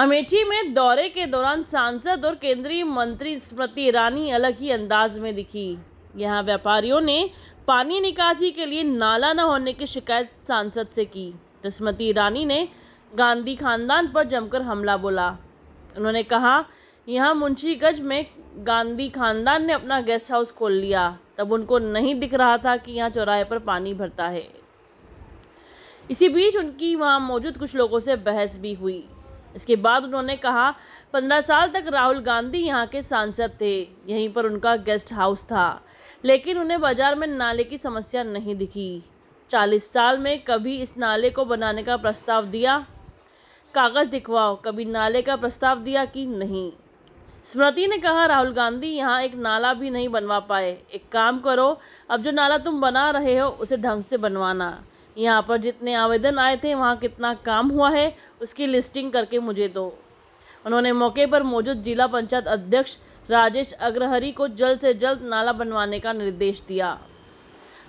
अमेठी में दौरे के दौरान सांसद और केंद्रीय मंत्री स्मृति ईरानी अलग ही अंदाज में दिखी यहाँ व्यापारियों ने पानी निकासी के लिए नाला न होने की शिकायत सांसद से की तो स्मृति ईरानी ने गांधी खानदान पर जमकर हमला बोला उन्होंने कहा यहाँ मुंशीगंज में गांधी खानदान ने अपना गेस्ट हाउस खोल लिया तब उनको नहीं दिख रहा था कि यहाँ चौराहे पर पानी भरता है इसी बीच उनकी वहाँ मौजूद कुछ लोगों से बहस भी हुई इसके बाद उन्होंने कहा पंद्रह साल तक राहुल गांधी यहाँ के सांसद थे यहीं पर उनका गेस्ट हाउस था लेकिन उन्हें बाजार में नाले की समस्या नहीं दिखी चालीस साल में कभी इस नाले को बनाने का प्रस्ताव दिया कागज़ दिखवाओ कभी नाले का प्रस्ताव दिया कि नहीं स्मृति ने कहा राहुल गांधी यहाँ एक नाला भी नहीं बनवा पाए एक काम करो अब जो नाला तुम बना रहे हो उसे ढंग से बनवाना यहाँ पर जितने आवेदन आए थे वहाँ कितना काम हुआ है उसकी लिस्टिंग करके मुझे दो उन्होंने मौके पर मौजूद जिला पंचायत अध्यक्ष राजेश अग्रहरी को जल्द से जल्द नाला बनवाने का निर्देश दिया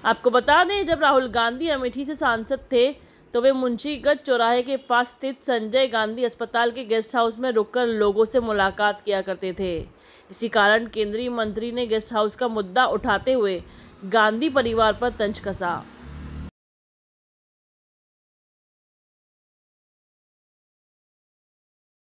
आपको बता दें जब राहुल गांधी अमेठी से सांसद थे तो वे मुंशीगंज चौराहे के पास स्थित संजय गांधी अस्पताल के गेस्ट हाउस में रुककर लोगों से मुलाकात किया करते थे इसी कारण केंद्रीय मंत्री ने गेस्ट हाउस का मुद्दा उठाते हुए गांधी परिवार पर तंज कसा